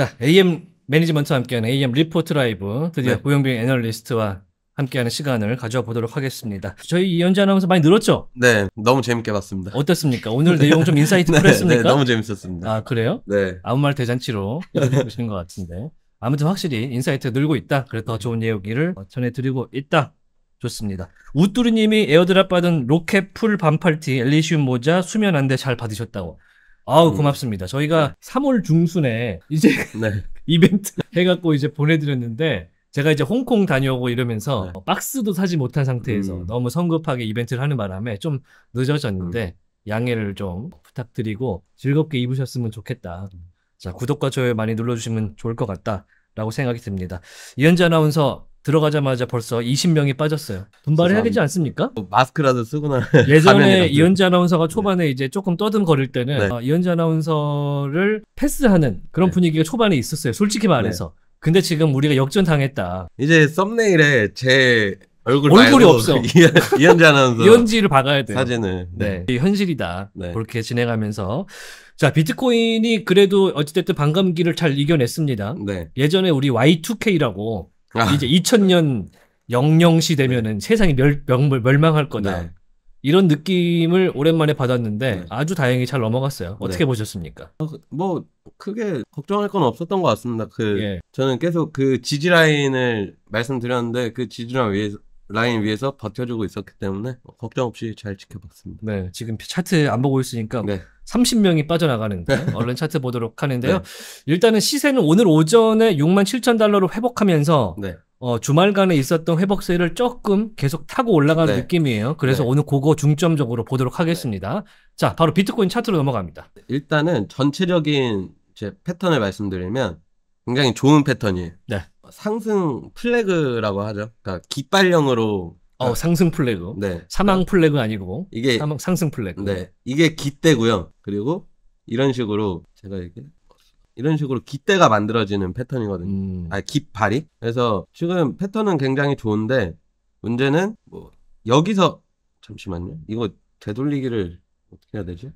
자, AM 매니지먼트와 함께하는 AM 리포트 라이브 드디어 네. 고영빈 애널리스트와 함께하는 시간을 가져와 보도록 하겠습니다. 저희 이현재 아나운서 많이 늘었죠? 네, 너무 재밌게 봤습니다. 어땠습니까? 오늘 내용 좀 인사이트 네, 풀했습니까? 네, 너무 재밌었습니다. 아, 그래요? 네. 아무 말 대잔치로 보시는 것 같은데. 아무튼 확실히 인사이트가 늘고 있다. 그래서 더 좋은 내용기를 전해드리고 있다. 좋습니다. 우뚜리님이 에어드랍 받은 로켓 풀 반팔티, 엘리시움 모자, 수면 안대 잘 받으셨다고. 아우 음. 고맙습니다. 저희가 3월 중순에 이제 네. 이벤트 해갖고 이제 보내드렸는데 제가 이제 홍콩 다녀오고 이러면서 네. 박스도 사지 못한 상태에서 음. 너무 성급하게 이벤트를 하는 바람에 좀 늦어졌는데 음. 양해를 좀 부탁드리고 즐겁게 입으셨으면 좋겠다. 음. 자 구독과 좋아요 많이 눌러주시면 좋을 것 같다라고 생각이 듭니다. 이현재 아나운서 들어가자마자 벌써 20명이 빠졌어요. 분발해야 되지 않습니까? 마스크라도 쓰거나 예전에 이현지 아나운서가 네. 초반에 네. 이제 조금 떠듬거릴 때는 네. 어, 이현지 아나운서를 패스하는 그런 네. 분위기가 초반에 있었어요. 솔직히 네. 말해서. 근데 지금 우리가 역전당했다. 이제 썸네일에 제 얼굴 얼굴이 없어. 이현지 아나운서. 이현지를 박아야 돼. 사진을. 네. 네. 현실이다. 네. 그렇게 진행하면서. 자, 비트코인이 그래도 어찌됐든 반감기를 잘 이겨냈습니다. 네. 예전에 우리 Y2K라고 아. 이제 2000년 영영시 되면은 네. 세상이 멸, 멸, 망할 거다. 네. 이런 느낌을 오랜만에 받았는데 네. 아주 다행히 잘 넘어갔어요. 네. 어떻게 보셨습니까? 어, 그, 뭐 크게 걱정할 건 없었던 것 같습니다. 그 예. 저는 계속 그 지지라인을 말씀드렸는데 그 지지라인 위에서 라인 위에서 버텨주고 있었기 때문에 걱정 없이 잘 지켜봤습니다. 네, 지금 차트 안 보고 있으니까 네. 30명이 빠져나가는데 얼른 차트 보도록 하는데요. 네. 일단은 시세는 오늘 오전에 6만 7천 달러로 회복하면서 네. 어, 주말간에 있었던 회복세를 조금 계속 타고 올라가는 네. 느낌이에요. 그래서 네. 오늘 그거 중점적으로 보도록 하겠습니다. 자, 바로 비트코인 차트로 넘어갑니다. 일단은 전체적인 제 패턴을 말씀드리면 굉장히 좋은 패턴이에요. 네. 상승 플래그라고 하죠. 그러니까 깃발형으로 어, 그러니까 상승 플래그. 네. 사망 플래그 아니고 이게 사망, 상승 플래그. 네. 이게 깃대고요. 그리고 이런 식으로 제가 이게 이런 식으로 깃대가 만들어지는 패턴이거든요. 음. 아, 깃발이. 그래서 지금 패턴은 굉장히 좋은데 문제는 뭐 여기서 잠시만요. 이거 되돌리기를 어떻게 해야 되지?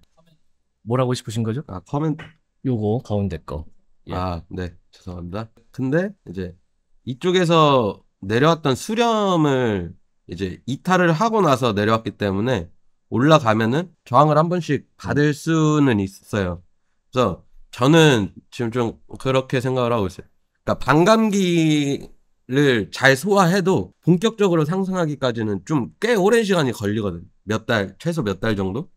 뭐라고 싶으신 거죠? 아, 커멘 요거 가운데 거. 예. 아, 네. 죄송합니다. 근데 이제 이쪽에서 내려왔던 수렴을 이제 이탈을 하고 나서 내려왔기 때문에 올라가면은 저항을 한 번씩 받을 수는 있어요. 그래서 저는 지금 좀 그렇게 생각을 하고 있어요. 그러니까 반감기를 잘 소화해도 본격적으로 상승하기까지는 좀 꽤 오랜 시간이 걸리거든요. 몇 달, 최소 몇 달 정도?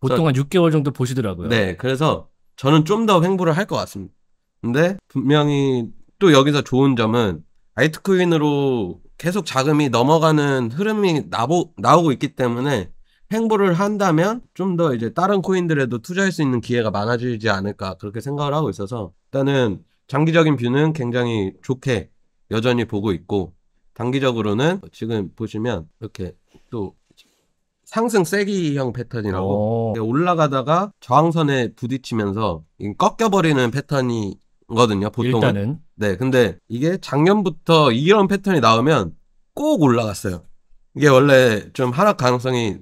보통 한 6개월 정도 보시더라고요. 네, 그래서 저는 좀 더 횡보를 할 것 같습니다. 근데 분명히 또 여기서 좋은 점은 이트코인으로 계속 자금이 넘어가는 흐름이 나보, 나오고 있기 때문에 행보를 한다면 좀 더 이제 다른 코인들에도 투자할 수 있는 기회가 많아지지 않을까 그렇게 생각을 하고 있어서 일단은 장기적인 뷰는 굉장히 좋게 여전히 보고 있고 단기적으로는 지금 보시면 이렇게 또 상승 세기형 패턴이라고 오. 어. 올라가다가 저항선에 부딪히면서 꺾여버리는 패턴이 거든요, 보통은. 일단은. 네, 근데 이게 작년부터 이런 패턴이 나오면 꼭 올라갔어요. 이게 원래 좀 하락 가능성이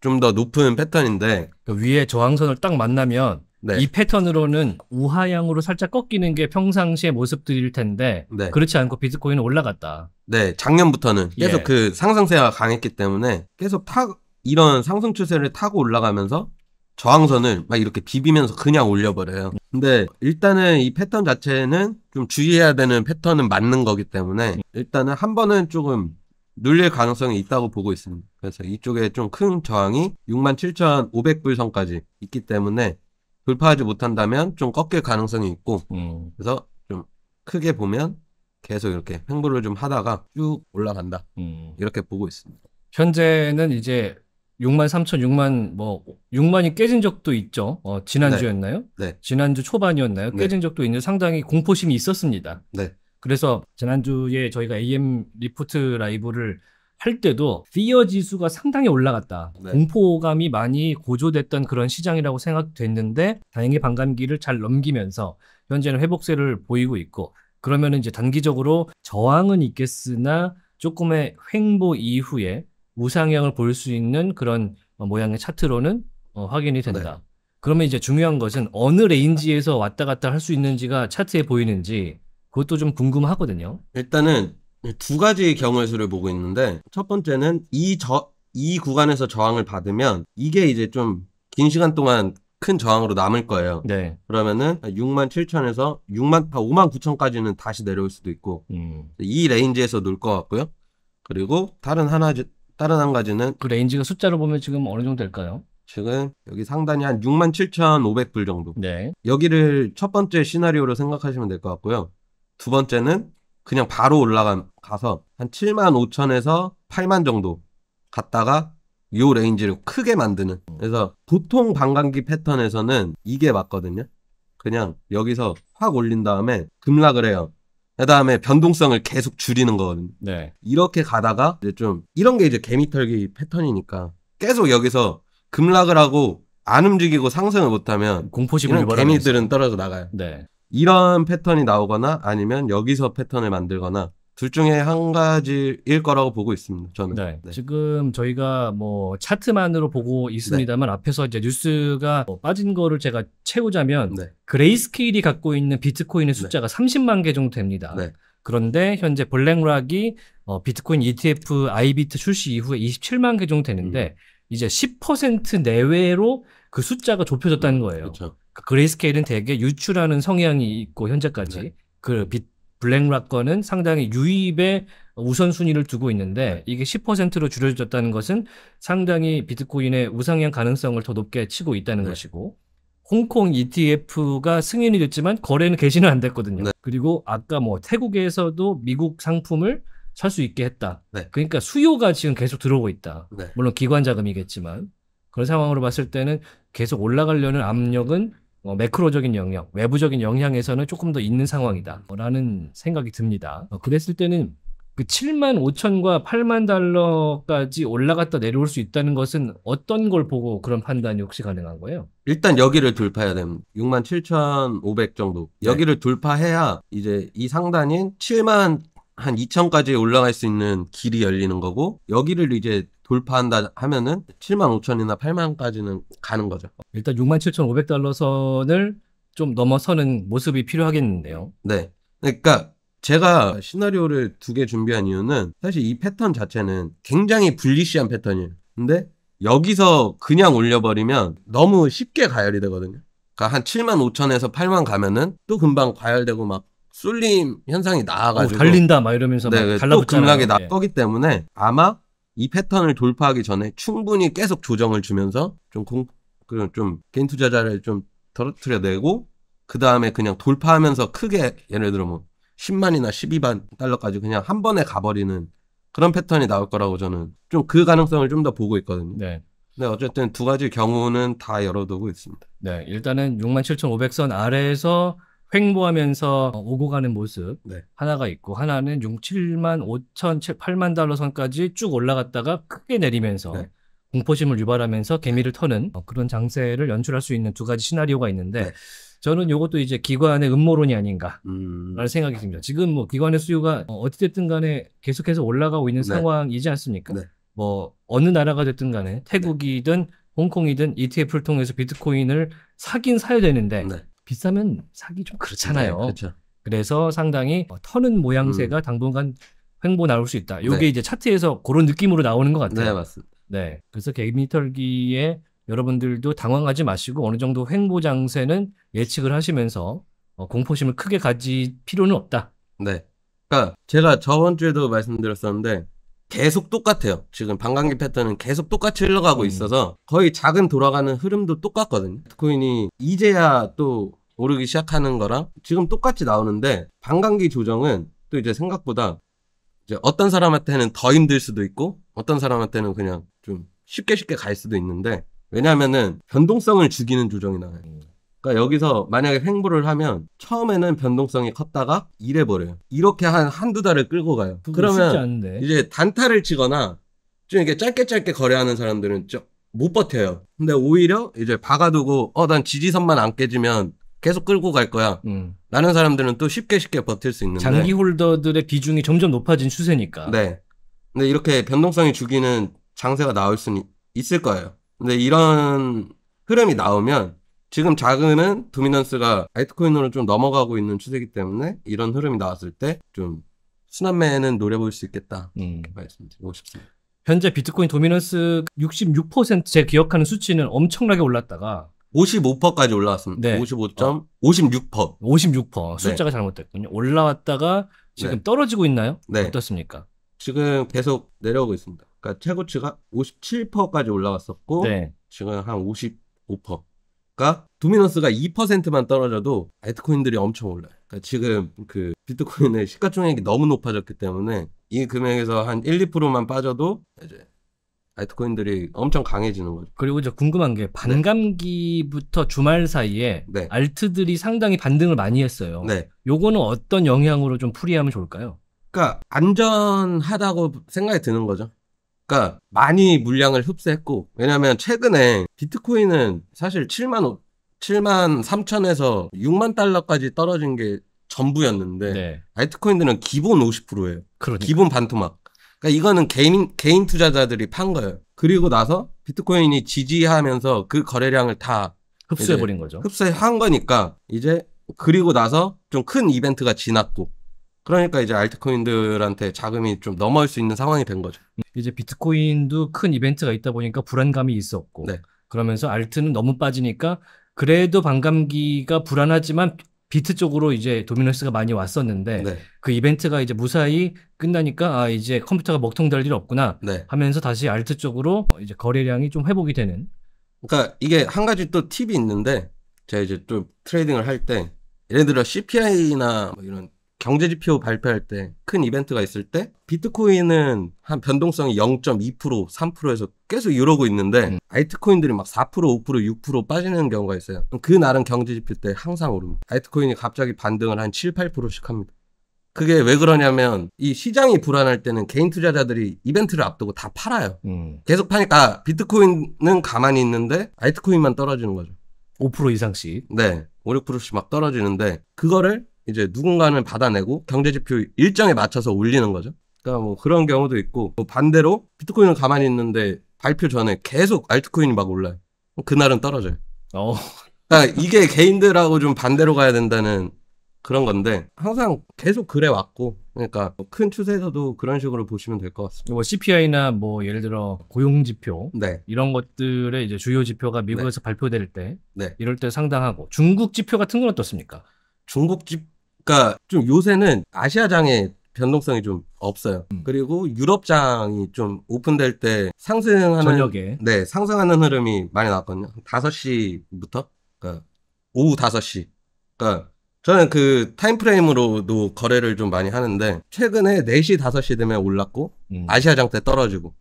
좀 더 높은 패턴인데 그 위에 저항선을 딱 만나면 네. 이 패턴으로는 우하향으로 살짝 꺾이는 게 평상시의 모습들일 텐데 네. 그렇지 않고 비트코인은 올라갔다. 네, 작년부터는 계속 예. 그 상승세가 강했기 때문에 계속 타 이런 상승 추세를 타고 올라가면서 저항선을 막 이렇게 비비면서 그냥 올려버려요. 근데 일단은 이 패턴 자체는 좀 주의해야 되는 패턴은 맞는 거기 때문에 일단은 한 번은 조금 눌릴 가능성이 있다고 보고 있습니다. 그래서 이쪽에 좀 큰 저항이 67,500불 선까지 있기 때문에 돌파하지 못한다면 좀 꺾일 가능성이 있고 음. 그래서 좀 크게 보면 계속 이렇게 횡보를 좀 하다가 쭉 올라간다. 음. 이렇게 보고 있습니다. 현재는 이제 6만 3천, 6만 뭐 6만이 깨진 적도 있죠. 어, 지난주였나요? 네. 네. 지난주 초반이었나요? 네. 깨진 네. 적도 있는데 상당히 공포심이 있었습니다. 네. 그래서 지난주에 저희가 AM 리포트 라이브를 할 때도 피어 지수가 상당히 올라갔다. 네. 공포감이 많이 고조됐던 그런 시장이라고 생각됐는데 다행히 반감기를 잘 넘기면서 현재는 회복세를 보이고 있고 그러면 이제 단기적으로 저항은 있겠으나 조금의 횡보 이후에 무상향을 볼 수 있는 그런 어, 모양의 차트로는 어, 확인이 네. 된다. 네. 그러면 이제 중요한 것은 어느 레인지에서 왔다 갔다 할 수 있는지가 차트에 보이는지 그것도 좀 궁금하거든요. 일단은 두 가지 경우의 수를 보고 있는데 첫 번째는 이 저 이 구간에서 저항을 받으면 이게 이제 좀 긴 시간 동안 큰 저항으로 남을 거예요. 네. 그러면은 6만 7천에서 6만 5만 아, 9천까지는 다시 내려올 수도 있고 음. 이 레인지에서 놀 것 같고요. 그리고 다른 하나 다른 한 가지는 그 레인지가 숫자로 보면 지금 어느 정도 될까요? 지금 여기 상단이 한 67,500불 정도. 네. 여기를 첫 번째 시나리오로 생각하시면 될 것 같고요. 두 번째는 그냥 바로 올라가서 한 75,000에서 8만 정도 갔다가 이 레인지를 크게 만드는. 그래서 보통 반감기 패턴에서는 이게 맞거든요. 그냥 여기서 확 올린 다음에 급락을 해요. 그다음에 변동성을 계속 줄이는 거거든요. 네. 이렇게 가다가 이제 좀 이런 게 이제 개미털기 패턴이니까 계속 여기서 급락을 하고 안 움직이고 상승을 못하면 공포심을 이런 개미들은 떨어져 나가요. 네. 이런 패턴이 나오거나 아니면 여기서 패턴을 만들거나 둘 중에 한 가지일 거라고 보고 있습니다. 저는 네, 네. 지금 저희가 뭐 차트만으로 보고 있습니다만 네. 앞에서 이제 뉴스가 뭐 빠진 거를 제가 채우자면 네. 그레이스케일이 갖고 있는 비트코인의 네. 숫자가 30만 개 정도 됩니다. 네. 그런데 현재 블랙락이 어, 비트코인 ETF 아이비트 출시 이후에 27만 개 정도 되는데 음. 이제 10% 내외로 그 숫자가 좁혀졌다는 음. 거예요. 그렇죠. 그러니까 그레이스케일은 대개 유출하는 성향이 있고 현재까지 그 비, 블랙락 거는 상당히 유입에 우선순위를 두고 있는데 네. 이게 10%로 줄여졌다는 것은 상당히 비트코인의 우상향 가능성을 더 높게 치고 있다는 네. 것이고 홍콩 ETF가 승인이 됐지만 거래는 개시는 안 됐거든요. 네. 그리고 아까 뭐 태국에서도 미국 상품을 살 수 있게 했다. 네. 그러니까 수요가 지금 계속 들어오고 있다. 네. 물론 기관 자금이겠지만 그런 상황으로 봤을 때는 계속 올라가려는 압력은 어, 매크로적인 영향, 외부적인 영향에서는 조금 더 있는 상황이다라는 생각이 듭니다. 어, 그랬을 때는 그 7만 5천과 8만 달러까지 올라갔다 내려올 수 있다는 것은 어떤 걸 보고 그런 판단이 혹시 가능한 거예요? 일단 여기를 돌파해야 됩니다. 6만 7,500 정도. 네. 여기를 네. 돌파해야 이제 이 상단인 7만 한 2천까지 올라갈 수 있는 길이 열리는 거고 여기를 이제 돌파한다 하면은 7만 5천이나 8만까지는 가는 거죠. 일단 6만 7,500달러 선을 좀 넘어서는 모습이 필요하겠는데요. 네. 그러니까 제가 시나리오를 두 개 준비한 이유는 사실 이 패턴 자체는 굉장히 불리시한 패턴이에요. 근데 여기서 그냥 올려버리면 너무 쉽게 가열이 되거든요. 그러니까 한 7만 5천에서 8만 가면은 또 금방 가열되고 막 쏠림 현상이 나와가지고 오, 달린다 막 이러면서 네, 막 네, 달라붙잖아요. 또 급락이 나 예. 거기 때문에 아마 이 패턴을 돌파하기 전에 충분히 계속 조정을 주면서 좀 공, 그 좀 개인 투자자를 좀 떨어뜨려 내고 그 다음에 그냥 돌파하면서 크게 예를 들어 뭐 10만이나 12만 달러까지 그냥 한 번에 가버리는 그런 패턴이 나올 거라고 저는 좀 그 가능성을 좀 더 보고 있거든요. 네. 근 어쨌든 두 가지 경우는 다 열어두고 있습니다. 네, 일단은 67,500선 아래에서 횡보하면서 오고 가는 모습 네. 하나가 있고 하나는 6, 7만 5천, 7, 8만 달러 선까지 쭉 올라갔다가 크게 내리면서 네. 공포심을 유발하면서 개미를 터는 어, 그런 장세를 연출할 수 있는 두 가지 시나리오가 있는데 네. 저는 이것도 이제 기관의 음모론이 아닌가라는 음... 생각이 듭니다. 지금 뭐 기관의 수요가 어, 어찌됐든 간에 계속해서 올라가고 있는 네. 상황이지 않습니까? 네. 뭐 어느 나라가 됐든 간에 네. 태국이든 홍콩이든 ETF를 통해서 비트코인을 사긴 사야 되는데 네. 비싸면 사기 좀 그렇잖아요. 네, 그렇죠. 그래서 상당히 뭐 터는 모양새가 음. 당분간 횡보 나올 수 있다. 이게 네. 이제 차트에서 그런 느낌으로 나오는 것 같아요. 네, 맞습니다. 네. 그래서 개미털기에 여러분들도 당황하지 마시고 어느 정도 횡보 장세는 예측을 하시면서 어, 공포심을 크게 가질 필요는 없다. 네. 그러니까 제가 저번 주에도 말씀드렸었는데 계속 똑같아요. 지금 반감기 패턴은 계속 똑같이 흘러가고 음. 있어서 거의 작은 돌아가는 흐름도 똑같거든요. 비트코인이 이제야 또 오르기 시작하는 거랑 지금 똑같이 나오는데 반감기 조정은 또 이제 생각보다 이제 어떤 사람한테는 더 힘들 수도 있고 어떤 사람한테는 그냥 좀 쉽게 쉽게 갈 수도 있는데 왜냐하면은 변동성을 죽이는 조정이 나와요. 음. 그러니까 여기서 만약에 횡보를 하면 처음에는 변동성이 컸다가 이래버려요. 이렇게 한 한두 달을 끌고 가요. 그러면 이제 단타를 치거나 좀 이렇게 짧게 짧게 거래하는 사람들은 좀못 버텨요. 근데 오히려 이제 박아두고 어 난 지지선만 안 깨지면 계속 끌고 갈 거야. 음. 라는 사람들은 또 쉽게 쉽게 버틸 수 있는데 장기 홀더들의 비중이 점점 높아진 추세니까. 네. 근데 이렇게 변동성이 죽이는 장세가 나올 수 있을 거예요. 근데 이런 흐름이 나오면 지금 작은은 도미넌스가 이트코인으로좀 넘어가고 있는 추세이기 때문에 이런 흐름이 나왔을 때 좀 순환매는 노려볼 수 있겠다 음. 말씀드리고 싶습니다. 현재 비트코인 도미넌스 66%제 기억하는 수치는 엄청나게 올랐다가 55%까지 올라왔습니다. 네. 55.56%. 어, 56%. 숫자가 네. 잘못됐군요. 올라왔다가 지금 네. 떨어지고 있나요? 네. 어떻습니까? 지금 계속 내려오고 있습니다. 그러니까 최고치가 57%까지 올라왔었고 네. 지금 한 55%. 그러니까 도미너스가 2%만 떨어져도 알트코인들이 엄청 올라요. 그러니까 지금 그 비트코인의 시가총액이 너무 높아졌기 때문에 이 금액에서 한 1, 2%만 빠져도 이제 알트코인들이 엄청 강해지는 거죠. 그리고 저 궁금한 게 반감기부터 네. 주말 사이에 네. 알트들이 상당히 반등을 많이 했어요. 네. 요거는 어떤 영향으로 좀 풀이하면 좋을까요? 그러니까 안전하다고 생각이 드는 거죠. 그러니까 많이 물량을 흡수했고 왜냐하면 최근에 비트코인은 사실 7만 7만 3천에서 6만 달러까지 떨어진 게 전부였는데 네. 알트코인들은 기본 50%예요. 그러니까. 기본 반토막. 그러니까 이거는 개인 개인 투자자들이 판 거예요. 그리고 나서 비트코인이 지지하면서 그 거래량을 다 흡수해 버린 거죠. 흡수한 거니까 이제 그리고 나서 좀 큰 이벤트가 지났고 그러니까 이제 알트코인들한테 자금이 좀 넘어올 수 있는 상황이 된 거죠. 이제 비트코인도 큰 이벤트가 있다 보니까 불안감이 있었고 네. 그러면서 알트는 너무 빠지니까 그래도 반감기가 불안하지만 비트 쪽으로 이제 도미노스가 많이 왔었는데 네. 그 이벤트가 이제 무사히 끝나니까 아 이제 컴퓨터가 먹통 될일 없구나 네. 하면서 다시 알트 쪽으로 이제 거래량이 좀 회복이 되는. 그러니까 이게 한 가지 또 팁이 있는데 제가 이제 또 트레이딩을 할 때 예를 들어 CPI나 뭐 이런 경제 지표 발표할 때 큰 이벤트가 있을 때 비트코인은 한 변동성이 0.2% 3%에서 계속 이러고 있는데 음. 이트코인들이막 4% 5% 6% 빠지는 경우가 있어요. 그 날은 경제 지표 때 항상 오릅니다. 이트코인이 갑자기 반등을 한 7, 8%씩 합니다. 그게 왜 그러냐면 이 시장이 불안할 때는 개인 투자자들이 이벤트를 앞두고 다 팔아요. 음. 계속 파니까 비트코인은 가만히 있는데 아이트코인만 떨어지는 거죠. 5% 이상씩. 네. 5, 6%씩 막 떨어지는데 그거를 이제 누군가는 받아내고 경제 지표 일정에 맞춰서 올리는 거죠. 그러니까 뭐 그런 경우도 있고 뭐 반대로 비트코인은 가만히 있는데 발표 전에 계속 알트코인이 막 올라요. 그날은 떨어져요. 어. 그러니까 이게 개인들하고 좀 반대로 가야 된다는 그런 건데 항상 계속 그래 왔고 그러니까 큰 추세에서도 그런 식으로 보시면 될 것 같습니다. 뭐 CPI나 뭐 예를 들어 고용 지표 네. 이런 것들의 이제 주요 지표가 미국에서 네. 발표될 때 네. 이럴 때 상당하고 중국 지표 같은 건 어떻습니까? 중국 지표 그러니까 좀 요새는 아시아장에 변동성이 좀 없어요. 음. 그리고 유럽장이 좀 오픈될 때 상승하는 저녁에 네 상승하는 흐름이 많이 나왔거든요. 5시부터 그러니까 오후 5시. 그러니까 저는 그 타임프레임으로도 거래를 좀 많이 하는데 최근에 4시 5시 되면 올랐고 음. 아시아장 때 떨어지고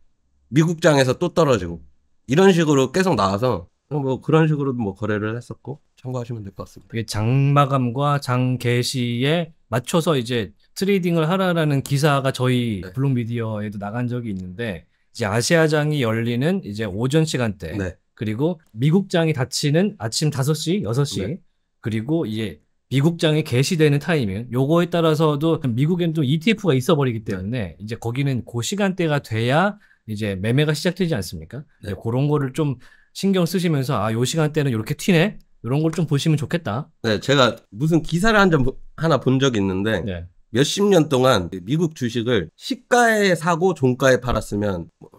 미국장에서 또 떨어지고 이런 식으로 계속 나와서 뭐 그런 식으로도 뭐 거래를 했었고 참고하시면 될 것 같습니다. 이게 장마감과 장개시에 맞춰서 이제 트레이딩을 하라라는 기사가 저희 네. 블록미디어에도 나간 적이 있는데 이제 아시아장이 열리는 이제 오전 시간대 네. 그리고 미국장이 닫히는 아침 5시, 6시 네. 그리고 이제 미국장이 개시되는 타이밍 요거에 따라서도 미국에는 좀 ETF가 있어 버리기 네. 때문에 이제 거기는 그 시간대가 돼야 이제 매매가 시작되지 않습니까? 네. 그런 거를 좀 신경 쓰시면서 아, 요 시간대는 이렇게 튀네. 이런 걸 좀 보시면 좋겠다. 네, 제가 무슨 기사를 한점 하나 본 적이 있는데 네. 몇십 년 동안 미국 주식을 시가에 사고 종가에 팔았으면 뭐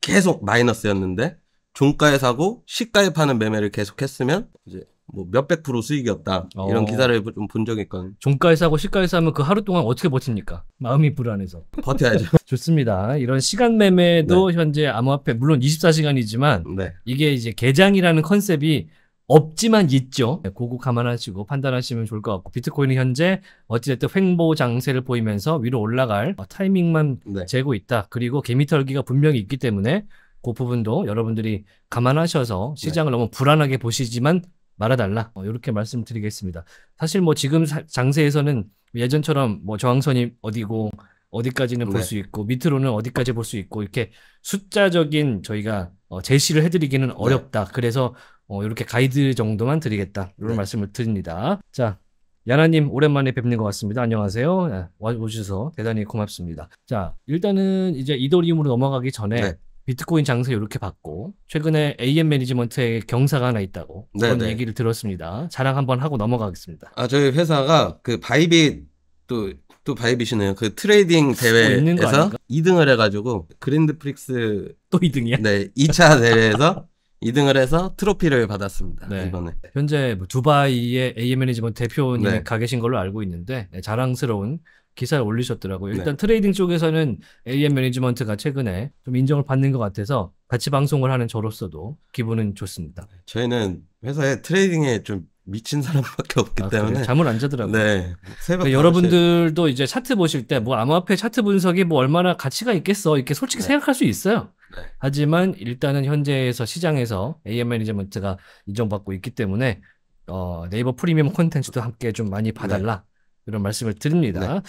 계속 마이너스였는데 종가에 사고 시가에 파는 매매를 계속했으면 이제 뭐 몇백 프로 수익이었다 이런 어. 기사를 좀 본 적이 있거든요. 종가에 사고 시가에 사면 그 하루 동안 어떻게 버팁니까? 마음이 불안해서 버텨야죠. 좋습니다. 이런 시간 매매도 네. 현재 암호화폐 물론 24시간이지만 네. 이게 이제 개장이라는 컨셉이 없지만 있죠. 네, 그거 감안하시고 판단하시면 좋을 것 같고 비트코인은 현재 어찌됐든 횡보 장세를 보이면서 위로 올라갈 어, 타이밍만 네. 재고 있다. 그리고 개미털기가 분명히 있기 때문에 그 부분도 여러분들이 감안하셔서 네. 시장을 네. 너무 불안하게 보시지만 말아달라 이렇게 어, 말씀드리겠습니다. 사실 뭐 지금 장세에서는 예전처럼 뭐 저항선이 어디고 어디까지는 네. 볼수 있고 밑으로는 어디까지 볼 수 있고 이렇게 숫자적인 저희가 어, 제시를 해드리기는 네. 어렵다. 그래서 어, 이렇게 가이드 정도만 드리겠다. 이런 네. 말씀을 드립니다. 자, 야나님 오랜만에 뵙는 것 같습니다. 안녕하세요. 네, 와주셔서 대단히 고맙습니다. 자, 일단은 이제 이더리움으로 넘어가기 전에 네. 비트코인 장세 이렇게 봤고 최근에 AM 매니지먼트에 경사가 하나 있다고 네, 그런 네. 얘기를 들었습니다. 자랑 한번 하고 넘어가겠습니다. 아 저희 회사가 그 바이빗 또 또 바이빗이네요. 그 트레이딩 어, 대회에서 2등을 해가지고 그랜드 프릭스 또 2등이야? 네, 2차 대회에서 2등을 해서 트로피를 받았습니다. 네. 이번에. 현재 뭐 두바이의 A 매니지먼트 대표님이 네. 가 계신 걸로 알고 있는데 네, 자랑스러운 기사를 올리셨더라고요. 일단 네. 트레이딩 쪽에서는 AM 매니지먼트가 최근에 좀 인정을 받는 것 같아서 같이 방송을 하는 저로서도 기분은 좋습니다. 네, 저희는 회사에 트레이딩에 좀 미친 사람밖에 없기 아, 때문에 그래 잠을 안 자더라고요. 네. 그러 여러분들도 이제 차트 보실 때 뭐 암호화폐 차트 분석이 뭐 얼마나 가치가 있겠어 이렇게 솔직히 네. 생각할 수 있어요. 네. 하지만 일단은 현재에서 시장에서 AM 매이제먼트가 인정받고 있기 때문에 어, 네이버 프리미엄 콘텐츠도 함께 좀 많이 네. 봐달라 네. 이런 말씀을 드립니다. 네.